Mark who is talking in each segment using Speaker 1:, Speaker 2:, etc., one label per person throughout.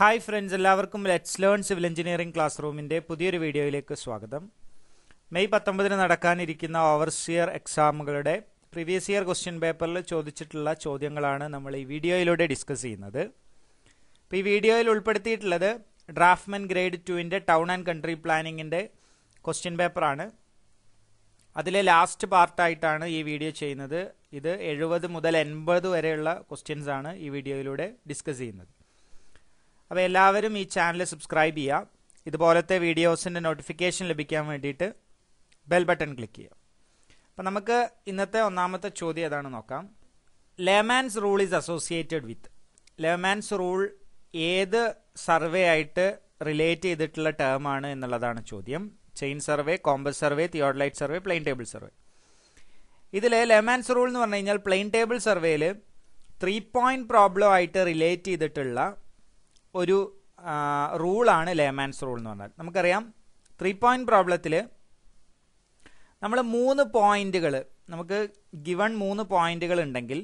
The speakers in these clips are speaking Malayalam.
Speaker 1: ഹായ് ഫ്രണ്ട്സ് എല്ലാവർക്കും let's learn civil engineering class റൂമിൻ്റെ പുതിയൊരു വീഡിയോയിലേക്ക് സ്വാഗതം മെയ് പത്തൊമ്പതിന് നടക്കാനിരിക്കുന്ന ഓവർസിയർ എക്സാമുകളുടെ പ്രീവിയസ് ഇയർ ക്വസ്റ്റ്യൻ പേപ്പറിൽ ചോദിച്ചിട്ടുള്ള ചോദ്യങ്ങളാണ് നമ്മൾ ഈ വീഡിയോയിലൂടെ ഡിസ്കസ് ചെയ്യുന്നത് ഇപ്പോൾ ഈ വീഡിയോയിൽ ഉൾപ്പെടുത്തിയിട്ടുള്ളത് ഡ്രാഫ്റ്റ്മെൻ ഗ്രേഡ് ടുവിൻ്റെ ടൗൺ ആൻഡ് കൺട്രി പ്ലാനിങ്ങിൻ്റെ ക്വസ്റ്റ്യൻ പേപ്പറാണ് അതിലെ ലാസ്റ്റ് പാർട്ടായിട്ടാണ് ഈ വീഡിയോ ചെയ്യുന്നത് ഇത് എഴുപത് മുതൽ എൺപത് വരെയുള്ള ക്വസ്റ്റ്യൻസാണ് ആണ് ഈ വീഡിയോയിലൂടെ ഡിസ്കസ് ചെയ്യുന്നത് അപ്പോൾ എല്ലാവരും ഈ ചാനൽ സബ്സ്ക്രൈബ് ചെയ്യുക ഇതുപോലത്തെ വീഡിയോസിൻ്റെ നോട്ടിഫിക്കേഷൻ ലഭിക്കാൻ വേണ്ടിയിട്ട് ബെൽ ബട്ടൺ ക്ലിക്ക് ചെയ്യുക അപ്പം നമുക്ക് ഇന്നത്തെ ഒന്നാമത്തെ ചോദ്യം ഏതാണ് നോക്കാം Lehmann's rule is associated with Lehmann's rule ഏത് സർവേ ആയിട്ട് റിലേറ്റ് ചെയ്തിട്ടുള്ള ടേമാണ് എന്നുള്ളതാണ് ചോദ്യം chain survey compass survey theodolite survey plane table survey ഇതിൽ ലെമാൻസ് റൂൾ എന്ന് പറഞ്ഞു കഴിഞ്ഞാൽ പ്ലെയിൻ ടേബിൾ സർവേയിൽ ത്രീ പോയിന്റ് പ്രോബ്ലം ആയിട്ട് റിലേറ്റ് ചെയ്തിട്ടുള്ള ഒരു റൂളാണ് ലേമാൻസ് റൂൾ എന്ന് പറഞ്ഞാൽ നമുക്കറിയാം ത്രീ പോയിന്റ് പ്രോബ്ലത്തിൽ നമ്മൾ മൂന്ന് പോയിന്റുകൾ നമുക്ക് ഗിവൺ മൂന്ന് പോയിന്റുകൾ ഉണ്ടെങ്കിൽ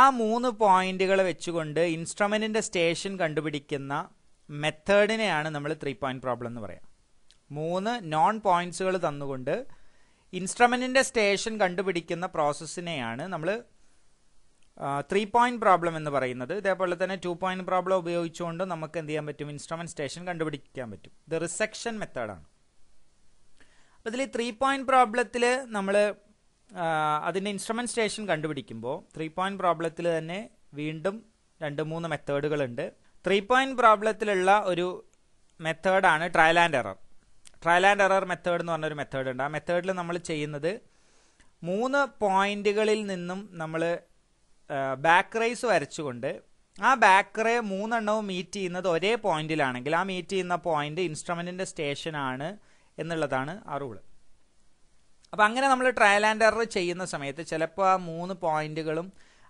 Speaker 1: ആ മൂന്ന് പോയിന്റുകൾ വെച്ചുകൊണ്ട് ഇൻസ്ട്രുമെൻറ്റിൻ്റെ സ്റ്റേഷൻ കണ്ടുപിടിക്കുന്ന മെത്തേഡിനെയാണ് നമ്മൾ ത്രീ പോയിന്റ് പ്രോബ്ലം എന്ന് പറയാം മൂന്ന് നോൺ പോയിന്റ്സുകൾ തന്നുകൊണ്ട് ഇൻസ്ട്രുമെൻറ്റിൻ്റെ സ്റ്റേഷൻ കണ്ടുപിടിക്കുന്ന പ്രോസസ്സിനെയാണ് നമ്മൾ ത്രീ പോയിന്റ് പ്രോബ്ലം എന്ന് പറയുന്നത് ഇതേപോലെ തന്നെ ടു പോയിന്റ് പ്രോബ്ലം ഉപയോഗിച്ചുകൊണ്ട് നമുക്ക് എന്ത് ചെയ്യാൻ പറ്റും ഇൻസ്ട്രുമെന്റ് സ്റ്റേഷൻ കണ്ടുപിടിക്കാൻ പറ്റും ഇത് റിസെക്ഷൻ മെത്തേഡാണ് അപ്പോൾ ഇതിൽ ത്രീ പോയിന്റ് പ്രോബ്ലത്തിൽ നമ്മൾ അതിൻ്റെ ഇൻസ്ട്രുമെന്റ് സ്റ്റേഷൻ കണ്ടുപിടിക്കുമ്പോൾ ത്രീ പോയിന്റ് പ്രോബ്ലത്തിൽ തന്നെ വീണ്ടും രണ്ട് മൂന്ന് മെത്തേഡുകളുണ്ട് ത്രീ പോയിന്റ് പ്രോബ്ലത്തിലുള്ള ഒരു മെത്തേഡാണ് trial and error trial and error method എന്ന് പറഞ്ഞൊരു മെത്തേഡ് ഉണ്ട് ആ മെത്തേഡിൽ നമ്മൾ ചെയ്യുന്നത് മൂന്ന് പോയിന്റുകളിൽ നിന്നും നമ്മൾ ബാക്ക് റേസ് വരച്ചുകൊണ്ട് ആ ബാക്ക് റേ മൂന്നെണ്ണവും മീറ്റ് ചെയ്യുന്നത് ഒരേ പോയിന്റിലാണെങ്കിൽ ആ മീറ്റ് ചെയ്യുന്ന പോയിന്റ് ഇൻസ്ട്രുമെന്റിന്റെ ആണ് എന്നുള്ളതാണ് ആ റൂള് അപ്പം അങ്ങനെ നമ്മൾ ട്രയൽ ആൻഡ് എറർ ചെയ്യുന്ന സമയത്ത് ചിലപ്പോൾ ആ മൂന്ന് പോയിന്റുകളും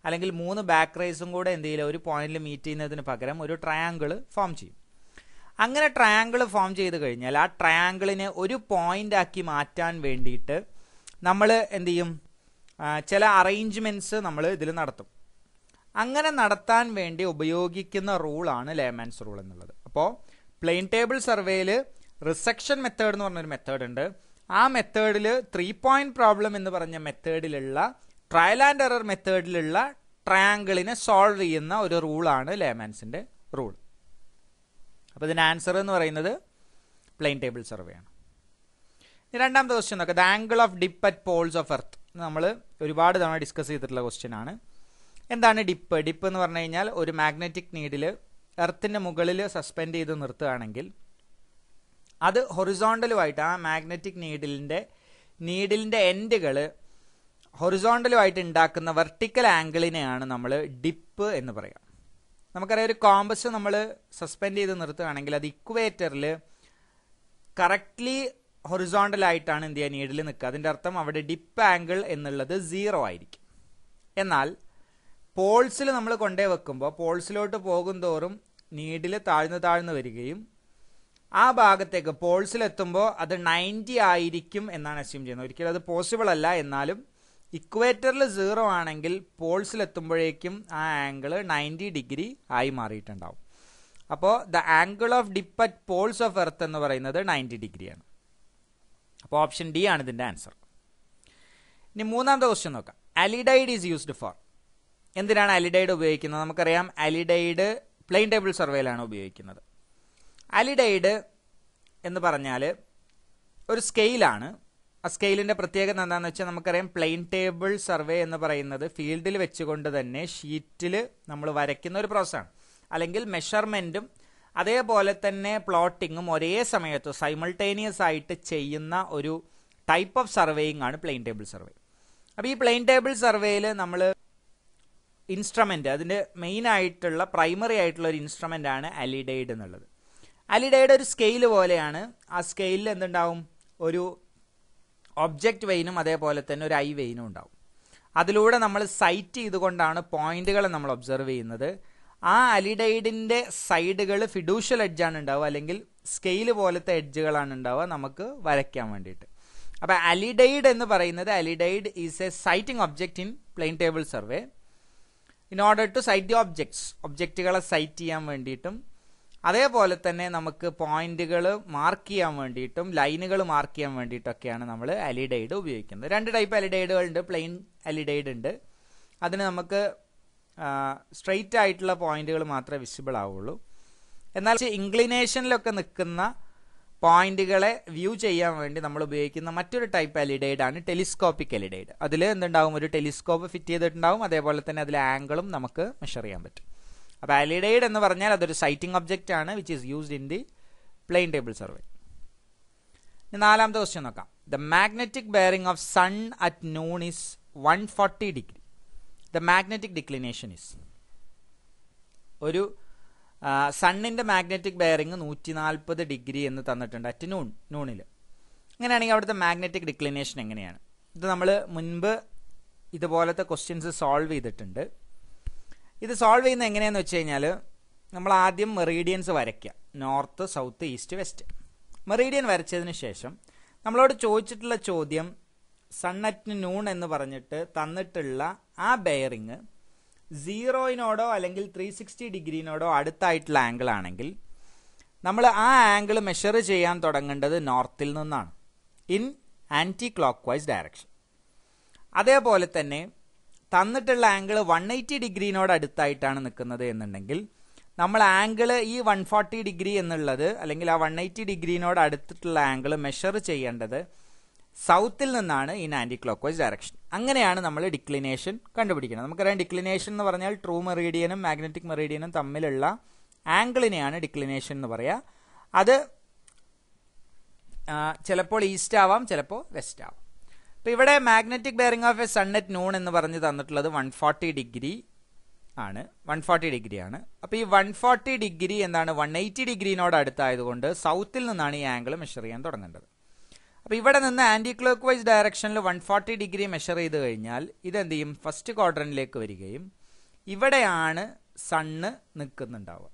Speaker 1: അല്ലെങ്കിൽ മൂന്ന് ബാക്ക് റേസും കൂടെ എന്തെങ്കിലും ഒരു പോയിന്റിൽ മീറ്റ് ചെയ്യുന്നതിന് പകരം ഒരു ട്രയാങ്കിൾ ഫോം ചെയ്യും അങ്ങനെ ട്രയാങ്കിൾ ഫോം ചെയ്ത് കഴിഞ്ഞാൽ ആ ട്രയാങ്കിളിനെ ഒരു പോയിന്റ് ആക്കി മാറ്റാൻ വേണ്ടിയിട്ട് നമ്മൾ എന്ത് ചെയ്യും ചില അറേഞ്ച്മെൻറ്റ്സ് നമ്മൾ ഇതിൽ നടത്തും അങ്ങനെ നടത്താൻ വേണ്ടി ഉപയോഗിക്കുന്ന റൂളാണ് ലേമാൻസ് റൂൾ എന്നുള്ളത് അപ്പോൾ പ്ലെയിൻ ടേബിൾ സർവേയിൽ റിസെക്ഷൻ മെത്തേഡ് എന്ന് പറഞ്ഞൊരു മെത്തേഡ് ഉണ്ട് ആ മെത്തേഡിൽ ത്രീ പോയിന്റ് പ്രോബ്ലം എന്ന് പറഞ്ഞ മെത്തേഡിലുള്ള ട്രയൽ ആൻഡ് എറർ മെത്തേഡിലുള്ള ട്രയാങ്കിളിനെ സോൾവ് ചെയ്യുന്ന ഒരു റൂളാണ് ലേമാൻസിൻ്റെ റൂൾ അപ്പോൾ ഇതിൻ്റെ ആൻസർ എന്ന് പറയുന്നത് പ്ലെയിൻ ടേബിൾ സർവേ ആണ് രണ്ടാമത്തെ ക്വസ്റ്റ്യൻ നോക്കാം the angle of dip at poles of earth നമ്മൾ ഒരുപാട് തവണ ഡിസ്കസ് ചെയ്തിട്ടുള്ള ക്വസ്റ്റ്യൻ ആണ് എന്താണ് ഡിപ്പ് ഡിപ്പ് എന്ന് പറഞ്ഞു കഴിഞ്ഞാൽ ഒരു മാഗ്നറ്റിക് നീഡിൽ എർത്തിൻ്റെ മുകളിൽ സസ്പെൻഡ് ചെയ്ത് നിർത്തുകയാണെങ്കിൽ അത് ഹൊറിസോണ്ടലുമായിട്ട് ആ മാഗ്നറ്റിക് നീഡിലിൻ്റെ നീഡിലിൻ്റെ എൻഡുകൾ ഹൊറിസോണ്ടലുമായിട്ട് ഉണ്ടാക്കുന്ന വെർട്ടിക്കൽ ആംഗിളിനെയാണ് നമ്മൾ ഡിപ്പ് എന്ന് പറയാം നമുക്കറിയാം ഒരു കോമ്പസ് നമ്മൾ സസ്പെൻഡ് ചെയ്ത് നിർത്തുകയാണെങ്കിൽ അത് ഇക്വേറ്ററിൽ കറക്റ്റ്ലി ഹൊറിസോണ്ടലായിട്ടാണ് എന്ത് ചെയ്യുക നീഡിൽ നിൽക്കുക അതിൻ്റെ അർത്ഥം അവിടെ ഡിപ്പ് ആംഗിൾ എന്നുള്ളത് സീറോ ആയിരിക്കും എന്നാൽ പോൾസിൽ നമ്മൾ കൊണ്ടേ വെക്കുമ്പോൾ പോൾസിലോട്ട് പോകും തോറും നീഡിൽ താഴ്ന്നു താഴ്ന്നു വരികയും ആ ഭാഗത്തേക്ക് പോൾസിലെത്തുമ്പോൾ അത് നയൻറ്റി ആയിരിക്കും എന്നാണ് അസ്യൂം ചെയ്യുന്നത് ഒരിക്കലും അത് പോസിബിൾ അല്ല എന്നാലും ഇക്വേറ്ററിൽ സീറോ ആണെങ്കിൽ പോൾസിലെത്തുമ്പോഴേക്കും ആ ആംഗിൾ നയൻറ്റി ഡിഗ്രി ആയി മാറിയിട്ടുണ്ടാവും അപ്പോൾ the angle of dip at poles of earth എന്ന് പറയുന്നത് നയൻറ്റി ഡിഗ്രിയാണ് അപ്പോൾ ഓപ്ഷൻ ഡി ആണ് ഇതിൻ്റെ ആൻസർ ഇനി മൂന്നാമത്തെ ക്വസ്റ്റ്യൻ നോക്കാം അലിഡൈഡ് ഈസ് യൂസ്ഡ് ഫോർ എന്തിനാണ് അലിഡൈഡ് ഉപയോഗിക്കുന്നത് നമുക്കറിയാം അലിഡൈഡ് പ്ലെയിൻ ടേബിൾ സർവേയിലാണ് ഉപയോഗിക്കുന്നത് അലിഡൈഡ് എന്ന് പറഞ്ഞാൽ ഒരു സ്കെയിലാണ് ആ സ്കെയിലിൻ്റെ പ്രത്യേകത എന്താണെന്ന് വെച്ചാൽ നമുക്കറിയാം പ്ലെയിൻ ടേബിൾ സർവേ എന്ന് പറയുന്നത് ഫീൽഡിൽ വെച്ചുകൊണ്ട് തന്നെ ഷീറ്റിൽ നമ്മൾ വരയ്ക്കുന്ന ഒരു പ്രോസസ്സാണ് അല്ലെങ്കിൽ മെഷർമെൻറ്റും അതേപോലെ തന്നെ പ്ലോട്ടിങ്ങും ഒരേ സമയത്ത് സൈമൾട്ടേനിയസ് ആയിട്ട് ചെയ്യുന്ന ഒരു ടൈപ്പ് ഓഫ് സർവേയിങ് ആണ് പ്ലെയിൻ ടേബിൾ സർവേ അപ്പോൾ ഈ പ്ലെയിൻ ടേബിൾ സർവേയിൽ നമ്മൾ ഇൻസ്ട്രുമെൻ്റ് അതിൻ്റെ മെയിൻ ആയിട്ടുള്ള പ്രൈമറി ആയിട്ടുള്ള ഒരു ഇൻസ്ട്രുമെൻ്റ് ആണ് അലിഡൈഡ് എന്നുള്ളത് അലിഡൈഡ് ഒരു സ്കെയിൽ പോലെയാണ് ആ സ്കെയിലിൽ എന്തുണ്ടാവും ഒരു ഒബ്ജക്റ്റ് വെയിനും അതേപോലെ തന്നെ ഒരു ഐ വെയിനും ഉണ്ടാവും അതിലൂടെ നമ്മൾ സൈറ്റ് ചെയ്തുകൊണ്ടാണ് പോയിന്റുകളെ നമ്മൾ ഒബ്സർവ് ചെയ്യുന്നത് ആ അലിഡൈഡിൻ്റെ സൈഡുകൾ ഫിഡൂഷ്യൽ എഡ്ജാണ് ഉണ്ടാവുക അല്ലെങ്കിൽ സ്കെയിൽ പോലത്തെ എഡ്ജുകളാണ് ഉണ്ടാവുക നമുക്ക് വരയ്ക്കാൻ വേണ്ടിയിട്ട് അപ്പോൾ അലിഡൈഡ് എന്ന് പറയുന്നത് alidade is a sighting object in plane table survey in order to sight the objects ഒബ്ജക്റ്റുകളെ സൈറ്റ് ചെയ്യാൻ വേണ്ടിയിട്ടും അതേപോലെ തന്നെ നമുക്ക് പോയിന്റുകൾ മാർക്ക് ചെയ്യാൻ വേണ്ടിയിട്ടും ലൈനുകൾ മാർക്ക് ചെയ്യാൻ വേണ്ടിയിട്ടൊക്കെയാണ് നമ്മൾ അലിഡൈഡ് ഉപയോഗിക്കുന്നത് രണ്ട് ടൈപ്പ് അലിഡൈഡുകൾ ഉണ്ട് പ്ലെയിൻ അലിഡൈഡ് ഉണ്ട് അതിന് നമുക്ക് സ്ട്രെയിറ്റ് ആയിട്ടുള്ള പോയിന്റുകൾ മാത്രമേ വിസിബിൾ ആവുള്ളൂ എന്നാൽ ഇൻക്ലിനേഷനിലൊക്കെ നിൽക്കുന്ന പോയിന്റുകളെ വ്യൂ ചെയ്യാൻ വേണ്ടി നമ്മൾ ഉപയോഗിക്കുന്ന മറ്റൊരു ടൈപ്പ് എലിഡൈഡ് ആണ് ടെലിസ്കോപ്പിക് എലിഡൈഡ് അതിൽ എന്തുണ്ടാവും ഒരു ടെലിസ്കോപ്പ് ഫിറ്റ് ചെയ്തിട്ടുണ്ടാവും അതേപോലെ തന്നെ അതിലെ ആംഗിളും നമുക്ക് മെഷർ ചെയ്യാൻ പറ്റും അപ്പോൾ അലിഡൈഡ് എന്ന് പറഞ്ഞാൽ അതൊരു സൈറ്റിംഗ് ഒബ്ജക്റ്റ് ആണ് which is used in the plane table survey നാലാമത്തെ ക്വസ്റ്റ്യൻ നോക്കാം the magnetic bearing of sun at noon is one forty degree the magnetic declination is ഒരു സണ്ണിൻ്റെ മാഗ്നറ്റിക് ബെയറിങ് നൂറ്റി നാൽപ്പത് ഡിഗ്രി എന്ന് തന്നിട്ടുണ്ട് അറ്റ് നൂൺ നൂണിൽ അങ്ങനെയാണെങ്കിൽ അവിടുത്തെ മാഗ്നറ്റിക് ഡിക്ലിനേഷൻ എങ്ങനെയാണ് ഇത് നമ്മൾ മുൻപ് ഇതുപോലത്തെ ക്വസ്റ്റ്യൻസ് സോൾവ് ചെയ്തിട്ടുണ്ട് ഇത് സോൾവ് ചെയ്യുന്നത് എങ്ങനെയാന്ന് വെച്ച് കഴിഞ്ഞാൽ നമ്മൾ ആദ്യം മെറീഡിയൻസ് വരയ്ക്കുക north south east west meridian വരച്ചതിന് ശേഷം നമ്മളോട് ചോദിച്ചിട്ടുള്ള ചോദ്യം സൺ അറ്റ് നൂൺ എന്ന് പറഞ്ഞിട്ട് തന്നിട്ടുള്ള ആ ബെയറിങ് സീറോയിനോടോ അല്ലെങ്കിൽ ത്രീ സിക്സ്റ്റി ഡിഗ്രീനോടോ അടുത്തായിട്ടുള്ള ആംഗിൾ ആണെങ്കിൽ നമ്മൾ ആ ആംഗിൾ മെഷർ ചെയ്യാൻ തുടങ്ങേണ്ടത് നോർത്തിൽ നിന്നാണ് in clock vice direction അതേപോലെ തന്നെ തന്നിട്ടുള്ള ആംഗിൾ വൺ എയ്റ്റി ഡിഗ്രീനോട് അടുത്തായിട്ടാണ് നിൽക്കുന്നത് എന്നുണ്ടെങ്കിൽ നമ്മൾ ആംഗിൾ ഈ വൺ ഫോർട്ടി ഡിഗ്രി എന്നുള്ളത് അല്ലെങ്കിൽ ആ വൺ എയ്റ്റി ഡിഗ്രീനോട് അടുത്തിട്ടുള്ള ആംഗിൾ മെഷർ ചെയ്യേണ്ടത് സൗത്തിൽ നിന്നാണ് in clock vice direction അങ്ങനെയാണ് നമ്മൾ ഡിക്ലിനേഷൻ കണ്ടുപിടിക്കുന്നത് നമുക്കറിയാം ഡിക്ലിനേഷൻ എന്ന് പറഞ്ഞാൽ ട്രൂ മെറീഡിയനും മാഗ്നറ്റിക് മെറീഡിയനും തമ്മിലുള്ള ആംഗിളിനെയാണ് ഡിക്ലിനേഷൻ എന്ന് പറയുക അത് ചിലപ്പോൾ ഈസ്റ്റ് ആവാം ചിലപ്പോൾ വെസ്റ്റ് ആവാം അപ്പോൾ ഇവിടെ magnetic bearing of a sun at noon എന്ന് പറഞ്ഞ് തന്നിട്ടുള്ളത് വൺ ഫോർട്ടി ഡിഗ്രി ആണ് വൺ ഫോർട്ടി ഡിഗ്രി ആണ് അപ്പോൾ ഈ വൺ ഫോർട്ടി ഡിഗ്രി എന്താണ് വൺ എയ്റ്റി ഡിഗ്രിനോട് അടുത്തായതുകൊണ്ട് സൗത്തിൽ നിന്നാണ് ഈ ആംഗിൾ മെഷർ ചെയ്യാൻ തുടങ്ങേണ്ടത് അപ്പോൾ ഇവിടെ നിന്ന് ആൻറ്റി ക്ലോക്ക് വൈസ് ഡയറക്ഷനിൽ വൺ ഫോർട്ടി ഡിഗ്രി മെഷർ ചെയ്ത് കഴിഞ്ഞാൽ ഇതെന്ത് ചെയ്യും ഫസ്റ്റ് ക്വാഡ്രനിലേക്ക് വരികയും ഇവിടെയാണ് സണ്ണ് നിൽക്കുന്നുണ്ടാവുക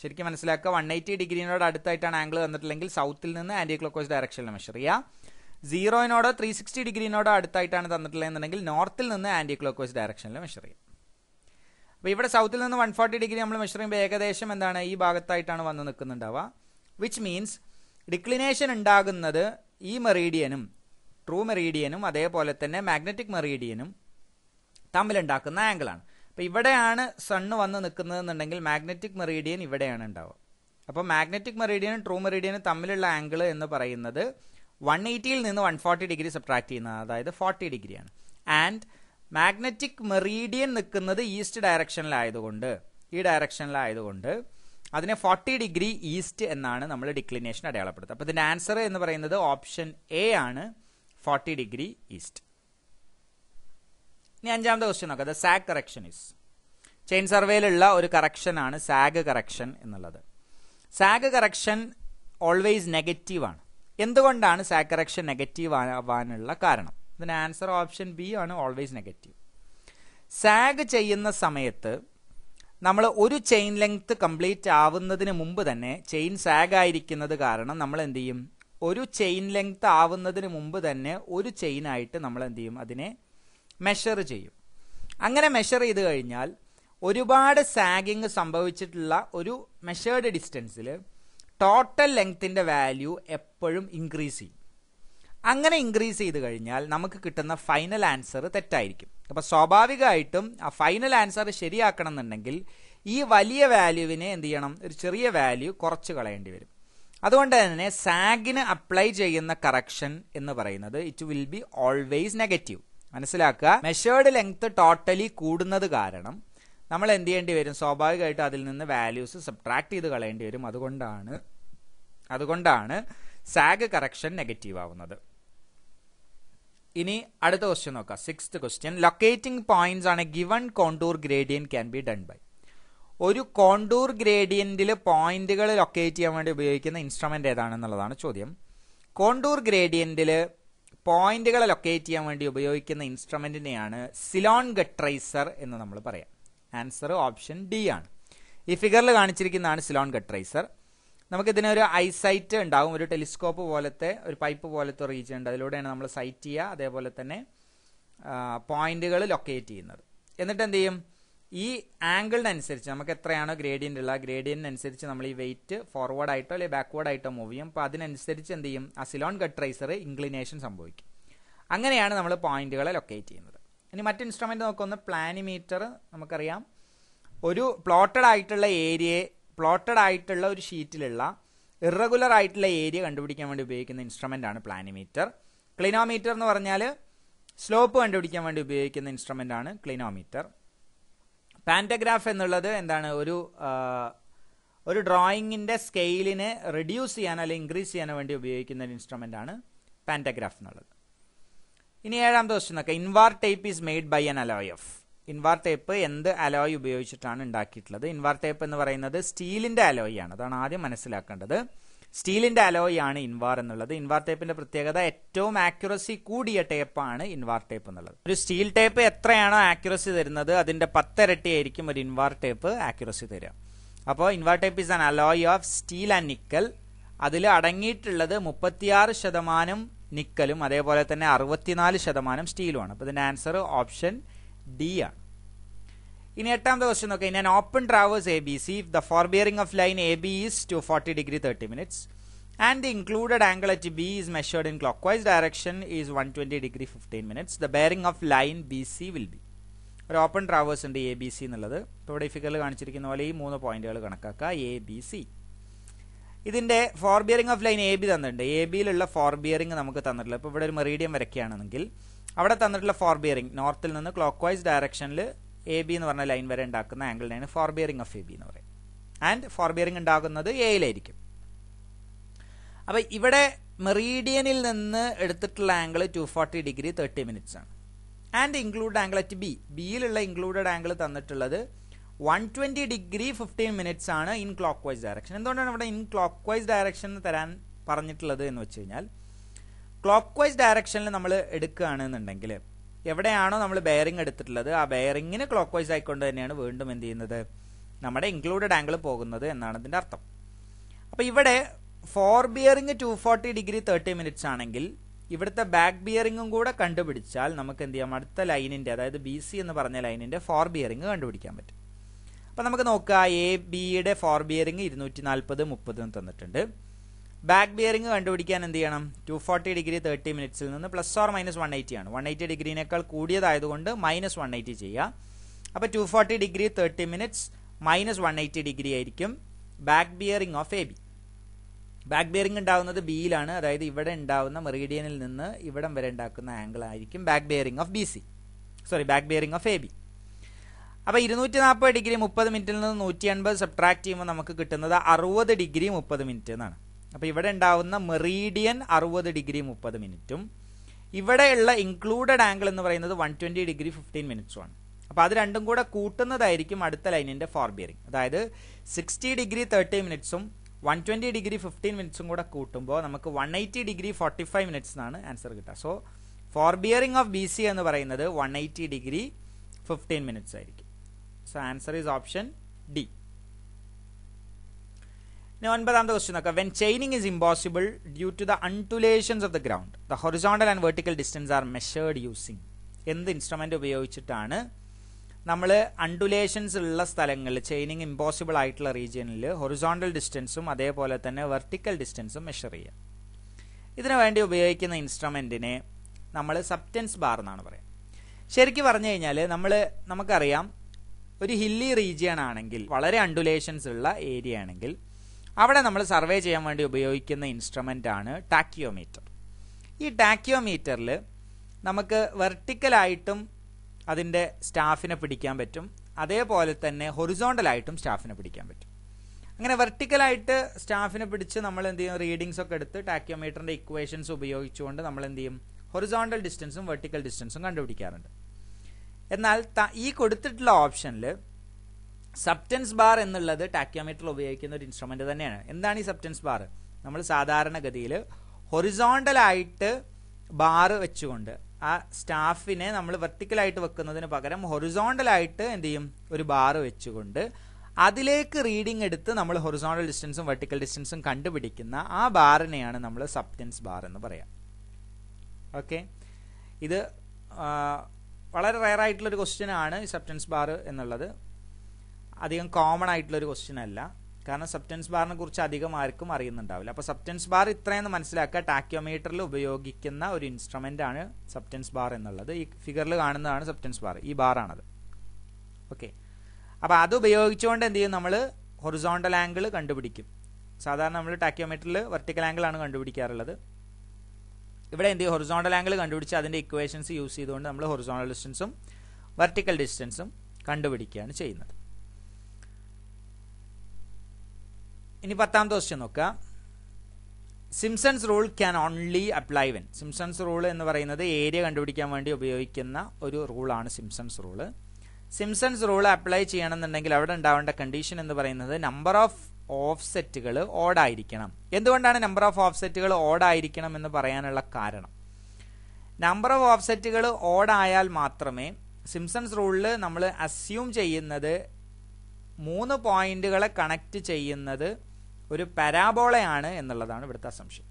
Speaker 1: ശരിക്കും മനസ്സിലാക്കുക വൺ എയ്റ്റി ഡിഗ്രീനോട് അടുത്തായിട്ടാണ് ആംഗിൾ തന്നിട്ടില്ലെങ്കിൽ സൗത്തിൽ നിന്ന് ആൻറ്റി ക്ലോക്ക് വൈസ് ഡയറക്ഷനിൽ മെഷർ ചെയ്യുക സീറോയിനോടോ ത്രീ സിക്സ്റ്റി ഡിഗ്രീനോടോ അടുത്തായിട്ടാണ് തന്നിട്ടുള്ളതെന്നുണ്ടെങ്കിൽ നോർത്തിൽ നിന്ന് ആൻറ്റി ക്ലോക്ക് വൈസ് ഡയറക്ഷനിൽ മെഷർ ചെയ്യും അപ്പോൾ ഇവിടെ സൗത്തിൽ നിന്ന് വൺ ഫോർട്ടി ഡിഗ്രി നമ്മൾ മെഷർ ചെയ്യുമ്പോൾ ഏകദേശം എന്താണ് ഈ ഭാഗത്തായിട്ടാണ് വന്ന് നിൽക്കുന്നുണ്ടാവുക വിച്ച് മീൻസ് ഡിക്ലിനേഷൻ ഉണ്ടാകുന്നത് ഈ മെറീഡിയനും ട്രൂ മെറീഡിയനും അതേപോലെ തന്നെ മാഗ്നറ്റിക് മെറീഡിയനും തമ്മിലുണ്ടാക്കുന്ന ആംഗിളാണ് അപ്പോൾ ഇവിടെയാണ് സണ്ണ് വന്ന് നിൽക്കുന്നതെന്നുണ്ടെങ്കിൽ മാഗ്നറ്റിക് മെറീഡിയൻ ഇവിടെയാണ് ഉണ്ടാവുക അപ്പോൾ മാഗ്നറ്റിക് മെറീഡിയനും ട്രൂ മെറീഡിയനും തമ്മിലുള്ള ആംഗിൾ എന്ന് പറയുന്നത് വൺ എയ്റ്റിയിൽ നിന്ന് വൺ ഫോർട്ടി ഡിഗ്രി സബ്ട്രാക്ട് ചെയ്യുന്ന അതായത് ഫോർട്ടി ഡിഗ്രിയാണ് ആൻഡ് മാഗ്നറ്റിക് മെറീഡിയൻ നിൽക്കുന്നത് ഈസ്റ്റ് ഡയറക്ഷനിലായതുകൊണ്ട് ഈ ഡയറക്ഷനിലായതുകൊണ്ട് അതിനെ ഫോർട്ടി ഡിഗ്രി ഈസ്റ്റ് എന്നാണ് നമ്മൾ ഡിക്ലിനേഷൻ അടയാളപ്പെടുത്തുക അപ്പോൾ ഇതിൻ്റെ ആൻസർ എന്ന് പറയുന്നത് ഓപ്ഷൻ എ ആണ് ഫോർട്ടി ഡിഗ്രി ഈസ്റ്റ് ഇനി അഞ്ചാമത്തെ ക്വസ്റ്റ്യൻ നോക്കാം the sag correction is chain സർവേയിലുള്ള ഒരു കറക്ഷനാണ് സാഗ് കറക്ഷൻ എന്നുള്ളത് സാഗ് കറക്ഷൻ ഓൾവേസ് നെഗറ്റീവ് ആണ് എന്തുകൊണ്ടാണ് സാഗ് കറക്ഷൻ നെഗറ്റീവ് ആവാനുള്ള കാരണം ഇതിന്റെ ആൻസർ ഓപ്ഷൻ ബി ആണ് ഓൾവേസ് നെഗറ്റീവ് സാഗ് ചെയ്യുന്ന സമയത്ത് നമ്മൾ ഒരു ചെയിൻ ലെങ്ത് കംപ്ലീറ്റ് ആവുന്നതിന് മുമ്പ് തന്നെ ചെയിൻ സാഗ് ആയിരിക്കുന്നത് കാരണം നമ്മൾ എന്ത് ചെയ്യും ഒരു ചെയിൻ ലെങ്ത് ആവുന്നതിന് മുമ്പ് തന്നെ ഒരു ചെയിൻ ആയിട്ട് നമ്മൾ എന്ത് ചെയ്യും അതിനെ മെഷർ ചെയ്യും അങ്ങനെ മെഷർ ചെയ്ത് കഴിഞ്ഞാൽ ഒരുപാട് സാഗിങ് സംഭവിച്ചിട്ടുള്ള ഒരു മെഷേർഡ് ഡിസ്റ്റൻസിൽ ടോട്ടൽ ലെങ്ത്തിൻ്റെ വാല്യൂ എപ്പോഴും ഇൻക്രീസ് ചെയ്യും അങ്ങനെ ഇൻക്രീസ് ചെയ്ത് കഴിഞ്ഞാൽ നമുക്ക് കിട്ടുന്ന ഫൈനൽ ആൻസർ തെറ്റായിരിക്കും അപ്പോൾ സ്വാഭാവികമായിട്ടും ആ ഫൈനൽ ആൻസർ ശരിയാക്കണം എന്നുണ്ടെങ്കിൽ ഈ വലിയ വാല്യൂവിനെ എന്ത് ചെയ്യണം ഒരു ചെറിയ വാല്യൂ കുറച്ച് കളയേണ്ടി വരും അതുകൊണ്ട് തന്നെ സാഗിന് അപ്ലൈ ചെയ്യുന്ന കറക്ഷൻ എന്ന് പറയുന്നത് it will be always negative മനസ്സിലാക്കുക മെഷേർഡ് ലെങ്ത് ടോട്ടലി കൂടുന്നത് കാരണം നമ്മൾ എന്ത് ചെയ്യേണ്ടി വരും സ്വാഭാവികമായിട്ട് അതിൽ നിന്ന് വാല്യൂസ് സബ്ട്രാക്ട് ചെയ്ത് കളയേണ്ടി വരും അതുകൊണ്ടാണ് അതുകൊണ്ടാണ് സാഗ് കറക്ഷൻ നെഗറ്റീവ് ആവുന്നത് ഇനി അടുത്ത ക്വസ്റ്റ്യൻ നോക്കാം സിക്സ് ക്വസ്റ്റ്യൻ ലൊക്കേറ്റിംഗ് പോയിന്റ്സ് ആണ് given contour gradient can be done by ഒരു കോണ്ടൂർ ഗ്രേഡിയന്റിൽ പോയിന്റുകൾ ലൊക്കേറ്റ് ചെയ്യാൻ വേണ്ടി ഉപയോഗിക്കുന്ന ഇൻസ്ട്രുമെന്റ് ഏതാണെന്നുള്ളതാണ് ചോദ്യം കോണ്ടൂർ ഗ്രേഡിയന്റിൽ പോയിന്റുകൾ ലൊക്കേറ്റ് ചെയ്യാൻ വേണ്ടി ഉപയോഗിക്കുന്ന ഇൻസ്ട്രുമെന്റിനെയാണ് സിലോൺ ഗട്രൈസർ എന്ന് നമ്മൾ പറയാം ആൻസർ ഓപ്ഷൻ ഡി ആണ് ഈ ഫിഗറിൽ കാണിച്ചിരിക്കുന്നതാണ് സിലോൺ ഗട്രൈസർ നമുക്ക് ഒരു ഐസൈറ്റ് ഉണ്ടാകും ഒരു ടെലിസ്കോപ്പ് പോലത്തെ ഒരു പൈപ്പ് പോലത്തെ റീജിയൻ ഉണ്ട് അതിലൂടെയാണ് നമ്മൾ സൈറ്റ് ചെയ്യുക അതേപോലെ തന്നെ പോയിന്റുകൾ ലൊക്കേറ്റ് ചെയ്യുന്നത് എന്നിട്ട് എന്ത് ചെയ്യും ഈ ആംഗിളിനനുസരിച്ച് നമുക്ക് എത്രയാണോ ഗ്രേഡിയൻ്റ് ഉള്ള ഗ്രേഡിയൻ്റിനനുസരിച്ച് നമ്മൾ ഈ വെയിറ്റ് ഫോർവേഡ് ആയിട്ടോ അല്ലെങ്കിൽ ബാക്ക്വേഡ് ആയിട്ടോ മൂവ് ചെയ്യും അപ്പോൾ അതിനനുസരിച്ച് എന്ത് ചെയ്യും അസിലോൺ ഗട്ട്രൈസർ ഇൻക്ലിനേഷൻ സംഭവിക്കും അങ്ങനെയാണ് നമ്മൾ പോയിന്റുകളെ ലൊക്കേറ്റ് ചെയ്യുന്നത് ഇനി മറ്റ് ഇൻസ്ട്രുമെൻ്റ് നോക്കുന്ന പ്ലാനിമീറ്റർ നമുക്കറിയാം ഒരു പ്ലോട്ടഡ് ആയിട്ടുള്ള ഏരിയയെ പ്ലോട്ടഡ് ആയിട്ടുള്ള ഒരു ഷീറ്റിലുള്ള ഇറഗുലർ ആയിട്ടുള്ള ഏരിയ കണ്ടുപിടിക്കാൻ വേണ്ടി ഉപയോഗിക്കുന്ന ഇൻസ്ട്രുമെൻ്റ് ആണ് പ്ലാനിമീറ്റർ ക്ലിനോമീറ്റർ എന്ന് പറഞ്ഞാൽ സ്ലോപ്പ് കണ്ടുപിടിക്കാൻ വേണ്ടി ഉപയോഗിക്കുന്ന ഇൻസ്ട്രുമെൻ്റ് ആണ് ക്ലിനോമീറ്റർ പാൻറ്റഗ്രാഫ് എന്നുള്ളത് എന്താണ് ഒരു ഒരു ഡ്രോയിങ്ങിൻ്റെ സ്കെയിലിനെ റിഡ്യൂസ് ചെയ്യാനോ അല്ലെങ്കിൽ ഇൻക്രീസ് ചെയ്യാനോ വേണ്ടി ഉപയോഗിക്കുന്ന ഒരു ഇൻസ്ട്രുമെൻ്റ് ആണ് പാൻറ്റഗ്രാഫ് എന്നുള്ളത് ഇനി ഏഴാമത്തെ ക്വസ്റ്റ്യൻ നോക്കാം invar tape is made by an of invar tape എന്ത് അലോയ് ഉപയോഗിച്ചിട്ടാണ് ഉണ്ടാക്കിയിട്ടുള്ളത് ഇൻവാർ ടേപ്പ് എന്ന് പറയുന്നത് സ്റ്റീലിന്റെ അലോയ് ആണ് അതാണ് ആദ്യം മനസ്സിലാക്കേണ്ടത് സ്റ്റീലിന്റെ അലോയ് ആണ് ഇൻവാർ എന്നുള്ളത് ഇൻവാർ ടേപ്പിന്റെ പ്രത്യേകത ഏറ്റവും ആക്യുറസി കൂടിയ ടേപ്പാണ് ഇൻവാർ ടേപ്പ് എന്നുള്ളത് ഒരു സ്റ്റീൽ ടേപ്പ് എത്രയാണോ ആക്യുറസി തരുന്നത് അതിന്റെ ആയിരിക്കും ഒരു ഇൻവാർ ടേപ്പ് ആക്യുറസി തരിക അപ്പോൾ invar tape is an alloy of steel and nickel അതിൽ അടങ്ങിയിട്ടുള്ളത് മുപ്പത്തിയാറ് ശതമാനം നിക്കലും അതേപോലെ തന്നെ അറുപത്തിനാല് ശതമാനം സ്റ്റീലുമാണ് അപ്പോൾ ഇതിൻ്റെ ആൻസർ ഓപ്ഷൻ ഡി ആണ് ഇനി എട്ടാമത്തെ ക്വസ്റ്റ്യൻ നോക്കാം in open traverse A B C if the fore bearing of line A B is two forty degree thirty minutes and the included angle at B is measured in clock vice direction is one twenty degree fifteen minutes the bearing of line B C will be ഒരു ഓപ്പൺ ട്രാവേഴ്സ് ഉണ്ട് എ ബി സി എന്നുള്ളത് ഇപ്പോൾ ഇവിടെ ഫിഗറിൽ കാണിച്ചിരിക്കുന്ന പോലെ ഈ മൂന്ന് പോയിന്റുകൾ കണക്കാക്കുക എ ബി സി ഇതിൻ്റെ fore bearing of line A B തന്നിട്ടുണ്ട് എ ബിയിലുള്ള ഫോർബിയറിംഗ് നമുക്ക് തന്നിട്ടുള്ളത് ഇപ്പോൾ ഇവിടെ ഒരു മെറീഡിയം വരയ്ക്കുകയാണെങ്കിൽ അവിടെ തന്നിട്ടുള്ള ഫോർ ബിയറിംഗ് നോർത്തിൽ നിന്ന് clock vice direction A B എന്ന് പറഞ്ഞ ലൈൻ വരെ ഉണ്ടാക്കുന്ന ആംഗിളിനാണ് fore bearing of A B എന്ന് പറയും ആൻഡ് ഫോർ ബിയറിംഗ് ഉണ്ടാകുന്നത് എയിലായിരിക്കും അപ്പം ഇവിടെ മെറീഡിയനിൽ നിന്ന് എടുത്തിട്ടുള്ള angle two forty degree thirty minutes ആണ് and include angle at B ബിയിലുള്ള ഇൻക്ലൂഡഡ് ആംഗിൾ തന്നിട്ടുള്ളത് one twenty degree fifteen minutes ആണ് ഇൻ ക്ലോക്ക് വൈസ് ഡയറക്ഷൻ എന്തുകൊണ്ടാണ് ഇവിടെ ഇൻ ക്ലോക്ക് വൈസ് ഡയറക്ഷൻ തരാൻ പറഞ്ഞിട്ടുള്ളത് എന്ന് വെച്ച് കഴിഞ്ഞാൽ ക്ലോക്ക് വൈസ് ഡയറക്ഷനിൽ നമ്മൾ എടുക്കുകയാണെന്നുണ്ടെങ്കിൽ എവിടെയാണോ നമ്മൾ ബെയറിംഗ് എടുത്തിട്ടുള്ളത് ആ ബെയറിങ്ങിന് ക്ലോക്ക് വൈസ് ആയിക്കൊണ്ട് തന്നെയാണ് വീണ്ടും എന്ത് ചെയ്യുന്നത് നമ്മുടെ ഇൻക്ലൂഡഡ് ആംഗിൾ പോകുന്നത് എന്നാണ് ഇതിൻ്റെ അർത്ഥം അപ്പോൾ ഇവിടെ fore bearing two forty degree thirty minutes ആണെങ്കിൽ ഇവിടുത്തെ ബാക്ക് ബിയറിങ്ങും കൂടെ കണ്ടുപിടിച്ചാൽ നമുക്ക് എന്ത് ചെയ്യാം അടുത്ത ലൈനിൻ്റെ അതായത് ബി സി എന്ന് പറഞ്ഞ ലൈനിൻ്റെ ഫോർ ബിയറിംഗ് കണ്ടുപിടിക്കാൻ പറ്റും അപ്പോൾ നമുക്ക് നോക്കുക എ ബിയുടെ ഫോർ ബിയറിംഗ് ഇരുന്നൂറ്റി നാൽപ്പത് മുപ്പതും തന്നിട്ടുണ്ട് ബാക്ക് ബിയറിംഗ് കണ്ടുപിടിക്കാൻ എന്ത് ചെയ്യണം ടു ഫോർട്ടി ഡിഗ്രി തേർട്ടി മിനിറ്റ്സിൽ നിന്ന് plus or minus one eighty ആണ് വൺ എയ്റ്റി ഡിഗ്രിനേക്കാൾ കൂടിയതായതുകൊണ്ട് മൈനസ് വൺ എയ്റ്റി ചെയ്യുക അപ്പോൾ two forty degree thirty minutes minus one eighty degree ആയിരിക്കും back bearing of A B back bearing ഉണ്ടാകുന്നത് ബിയിലാണ് അതായത് ഇവിടെ ഉണ്ടാകുന്ന മെറീഡിയനിൽ നിന്ന് ഇവിടം വരെ ഉണ്ടാക്കുന്ന ആംഗിൾ ആയിരിക്കും back bearing of B C sorry back bearing of A B അപ്പോൾ ഇരുന്നൂറ്റി നാൽപ്പത് ഡിഗ്രി മുപ്പത് മിനിറ്റിൽ നിന്ന് നൂറ്റി അൻപത് സബ്ട്രാക്ട് ചെയ്യുമ്പോൾ നമുക്ക് കിട്ടുന്നത് അറുപത് ഡിഗ്രി മുപ്പത് മിനിറ്റ് എന്നാണ് അപ്പോൾ ഇവിടെ ഉണ്ടാവുന്ന മെറീഡിയൻ അറുപത് ഡിഗ്രി മുപ്പത് മിനിറ്റും ഇവിടെയുള്ള ഇൻക്ലൂഡഡ് ആംഗിൾ എന്ന് പറയുന്നത് വൺ ട്വന്റി ഡിഗ്രി ഫിഫ്റ്റീൻ ആണ് അപ്പോൾ അത് രണ്ടും കൂടെ കൂട്ടുന്നതായിരിക്കും അടുത്ത ലൈനിന്റെ ഫോർ ബിയറിംഗ് അതായത് സിക്സ്റ്റി ഡിഗ്രി തേർട്ടി മിനിറ്റ്സും വൺ ട്വന്റി ഡിഗ്രി ഫിഫ്റ്റീൻ മിനിറ്റ്സും കൂടെ കൂട്ടുമ്പോൾ നമുക്ക് one eighty degree forty five minutes എന്നാണ് ആൻസർ കിട്ടുക so fore bearing of B C എന്ന് പറയുന്നത് one eighty degree fifteen minutes ആയിരിക്കും so answer is option D ഇനി ഒൻപതാമത്തെ ക്വസ്റ്റ്യൻ നോക്കാം when chaining is impossible due to the undulations of the ground the horizontal and vertical distance are measured using എന്ത് ഇൻസ്ട്രുമെൻ്റ് ഉപയോഗിച്ചിട്ടാണ് നമ്മൾ അൺടുലേഷൻസ് ഉള്ള സ്ഥലങ്ങളിൽ ചെയിനിങ് ഇമ്പോസിബിൾ ആയിട്ടുള്ള റീജിയനിൽ ഹൊറിസോണ്ടൽ ഡിസ്റ്റൻസും അതേപോലെ തന്നെ വെർട്ടിക്കൽ ഡിസ്റ്റൻസും മെഷർ ചെയ്യുക ഇതിനു വേണ്ടി ഉപയോഗിക്കുന്ന ഇൻസ്ട്രുമെൻറ്റിനെ നമ്മൾ സബ്റ്റൻസ് ബാർ എന്നാണ് പറയുക ശരിക്കും പറഞ്ഞു കഴിഞ്ഞാൽ നമ്മൾ നമുക്കറിയാം ഒരു ഹില്ലി റീജിയൻ ആണെങ്കിൽ വളരെ അൺഡുലേഷൻസ് ഉള്ള ഏരിയ ആണെങ്കിൽ അവിടെ നമ്മൾ സർവേ ചെയ്യാൻ വേണ്ടി ഉപയോഗിക്കുന്ന ഇൻസ്ട്രുമെൻ്റ് ആണ് ടാക്കിയോമീറ്റർ ഈ ടാക്കിയോമീറ്ററിൽ നമുക്ക് വെർട്ടിക്കലായിട്ടും അതിൻ്റെ സ്റ്റാഫിനെ പിടിക്കാൻ പറ്റും അതേപോലെ തന്നെ ഹൊറിസോണ്ടലായിട്ടും സ്റ്റാഫിനെ പിടിക്കാൻ പറ്റും അങ്ങനെ വെർട്ടിക്കലായിട്ട് സ്റ്റാഫിനെ പിടിച്ച് നമ്മൾ എന്ത് ചെയ്യും റീഡിങ്സ് ഒക്കെ എടുത്ത് ടാക്കിയോമീറ്ററിൻ്റെ ഇക്വേഷൻസ് ഉപയോഗിച്ചുകൊണ്ട് നമ്മൾ എന്ത് ചെയ്യും ഹൊറിസോണ്ടൽ ഡിസ്റ്റൻസും വെർട്ടിക്കൽ ഡിസ്റ്റൻസും കണ്ടുപിടിക്കാറുണ്ട് എന്നാൽ ഈ കൊടുത്തിട്ടുള്ള ഓപ്ഷനിൽ സബ്റ്റൻസ് ബാർ എന്നുള്ളത് ടാക്യോമീറ്ററിൽ ഉപയോഗിക്കുന്ന ഒരു ഇൻസ്ട്രുമെന്റ് തന്നെയാണ് എന്താണ് ഈ സബ്റ്റൻസ് ബാർ നമ്മൾ സാധാരണഗതിയിൽ ഹൊറിസോണ്ടലായിട്ട് ബാർ വെച്ചുകൊണ്ട് ആ സ്റ്റാഫിനെ നമ്മൾ വെർട്ടിക്കലായിട്ട് വെക്കുന്നതിന് പകരം ഹൊറിസോണ്ടലായിട്ട് എന്ത് ചെയ്യും ഒരു ബാർ വെച്ചുകൊണ്ട് അതിലേക്ക് റീഡിംഗ് എടുത്ത് നമ്മൾ ഹൊറിസോണ്ടൽ ഡിസ്റ്റൻസും വെർട്ടിക്കൽ ഡിസ്റ്റൻസും കണ്ടുപിടിക്കുന്ന ആ ബാറിനെയാണ് നമ്മൾ സബ്റ്റൻസ് ബാർ എന്ന് പറയാം ഓക്കെ ഇത് വളരെ റയറായിട്ടുള്ളൊരു ക്വസ്റ്റ്യൻ ആണ് സബ്റ്റൻസ് ബാർ എന്നുള്ളത് അധികം കോമൺ ആയിട്ടുള്ള ഒരു ക്വസ്റ്റ്യൻ അല്ല കാരണം സബ്റ്റൻസ് ബാറിനെ കുറിച്ച് അധികം ആർക്കും അറിയുന്നുണ്ടാവില്ല അപ്പോൾ സബ്റ്റൻസ് ബാർ ഇത്രയെന്ന് മനസ്സിലാക്കുക ടാക്യോമീറ്ററിൽ ഉപയോഗിക്കുന്ന ഒരു ഇൻസ്ട്രുമെൻ്റ് ആണ് സബ്റ്റൻസ് ബാർ എന്നുള്ളത് ഈ ഫിഗറിൽ കാണുന്നതാണ് സബ്റ്റൻസ് ബാർ ഈ ബാറാണത് ഓക്കെ അപ്പോൾ അത് ഉപയോഗിച്ചുകൊണ്ട് എന്ത് ചെയ്യും നമ്മൾ ഹൊറിസോണ്ടൽ ആംഗിൾ കണ്ടുപിടിക്കും സാധാരണ നമ്മൾ ടാക്യോമീറ്ററിൽ വെർട്ടിക്കൽ ആംഗിൾ ആണ് കണ്ടുപിടിക്കാറുള്ളത് ഇവിടെ എന്ത് ചെയ്യും ഹൊറിസോണ്ടൽ ആംഗിൾ കണ്ടുപിടിച്ച് അതിൻ്റെ ഇക്വേഷൻസ് യൂസ് ചെയ്തുകൊണ്ട് നമ്മൾ ഹൊറിസോണ്ടൽ ഡിസ്റ്റൻസും വെർട്ടിക്കൽ ഡിസ്റ്റൻസും കണ്ടുപിടിക്കുകയാണ് ചെയ്യുന്നത് ഇനി പത്താമത്തെ ക്വസ്റ്റ്യൻ നോക്കുക Simpson's rule can only apply when Simpson's rule എന്ന് പറയുന്നത് ഏരിയ കണ്ടുപിടിക്കാൻ വേണ്ടി ഉപയോഗിക്കുന്ന ഒരു റൂളാണ് Simpson's rule Simpson's rule apply ചെയ്യണമെന്നുണ്ടെങ്കിൽ അവിടെ ഉണ്ടാവേണ്ട കണ്ടീഷൻ എന്ന് പറയുന്നത് നമ്പർ ഓഫ് ഓഫ്സെറ്റുകൾ ആയിരിക്കണം എന്തുകൊണ്ടാണ് നമ്പർ ഓഫ് ഓഫ്സെറ്റുകൾ ആയിരിക്കണം എന്ന് പറയാനുള്ള കാരണം നമ്പർ ഓഫ് ഓഫ്സെറ്റുകൾ ആയാൽ മാത്രമേ സിംസൺസ് റൂളിൽ നമ്മൾ അസ്യൂം ചെയ്യുന്നത് മൂന്ന് പോയിന്റുകളെ കണക്ട് ചെയ്യുന്നത് ഒരു പരാബോളയാണ് എന്നുള്ളതാണ് ഇവിടുത്തെ സംശയം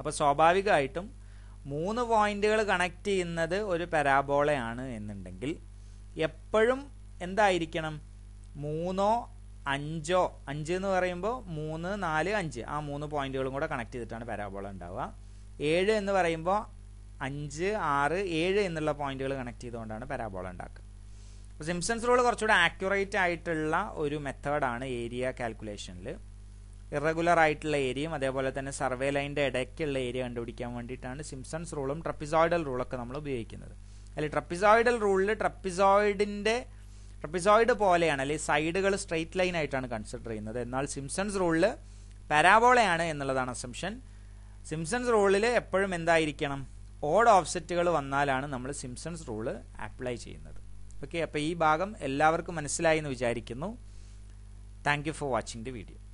Speaker 1: അപ്പോൾ സ്വാഭാവികമായിട്ടും മൂന്ന് പോയിന്റുകൾ കണക്ട് ചെയ്യുന്നത് ഒരു പരാബോളയാണ് എന്നുണ്ടെങ്കിൽ എപ്പോഴും എന്തായിരിക്കണം മൂന്നോ അഞ്ചോ അഞ്ച് എന്ന് പറയുമ്പോൾ മൂന്ന് നാല് അഞ്ച് ആ മൂന്ന് പോയിന്റുകളും കൂടെ കണക്ട് ചെയ്തിട്ടാണ് പരാബോള ഉണ്ടാവുക ഏഴ് എന്ന് പറയുമ്പോൾ അഞ്ച് ആറ് ഏഴ് എന്നുള്ള പോയിന്റുകൾ കണക്ട് ചെയ്തുകൊണ്ടാണ് പരാബോള ഉണ്ടാക്കുക അപ്പോൾ സിംസൺസ് റൂൾ കുറച്ചുകൂടെ ആക്യുറേറ്റ് ആയിട്ടുള്ള ഒരു മെത്തേഡാണ് ഏരിയ കാൽക്കുലേഷനിൽ ഇറഗുലർ ആയിട്ടുള്ള ഏരിയയും അതേപോലെ തന്നെ സർവേ ലൈൻ്റെ ഇടയ്ക്കുള്ള ഏരിയ കണ്ടുപിടിക്കാൻ വേണ്ടിയിട്ടാണ് സിംസൺസ് റൂളും ട്രപ്പിസോയിഡൽ റൂളൊക്കെ നമ്മൾ ഉപയോഗിക്കുന്നത് അല്ലെങ്കിൽ ട്രപ്പിസോയിഡൽ റൂളിൽ ട്രപ്പിസോയിഡിൻ്റെ ട്രപ്പിസോയിഡ് പോലെയാണ് അല്ലെങ്കിൽ സൈഡുകൾ സ്ട്രെയിറ്റ് ലൈൻ ആയിട്ടാണ് കൺസിഡർ ചെയ്യുന്നത് എന്നാൽ സിംസൺസ് റൂളിൽ പരാബോളയാണ് എന്നുള്ളതാണ് അസംഷൻ സിംസൺസ് റൂളിൽ എപ്പോഴും എന്തായിരിക്കണം ഓഡ് ഓഫ്സെറ്റുകൾ വന്നാലാണ് നമ്മൾ സിംസൺസ് റൂള് അപ്ലൈ ചെയ്യുന്നത് ഓക്കെ അപ്പോൾ ഈ ഭാഗം എല്ലാവർക്കും മനസ്സിലായി എന്ന് വിചാരിക്കുന്നു thank you for watching the video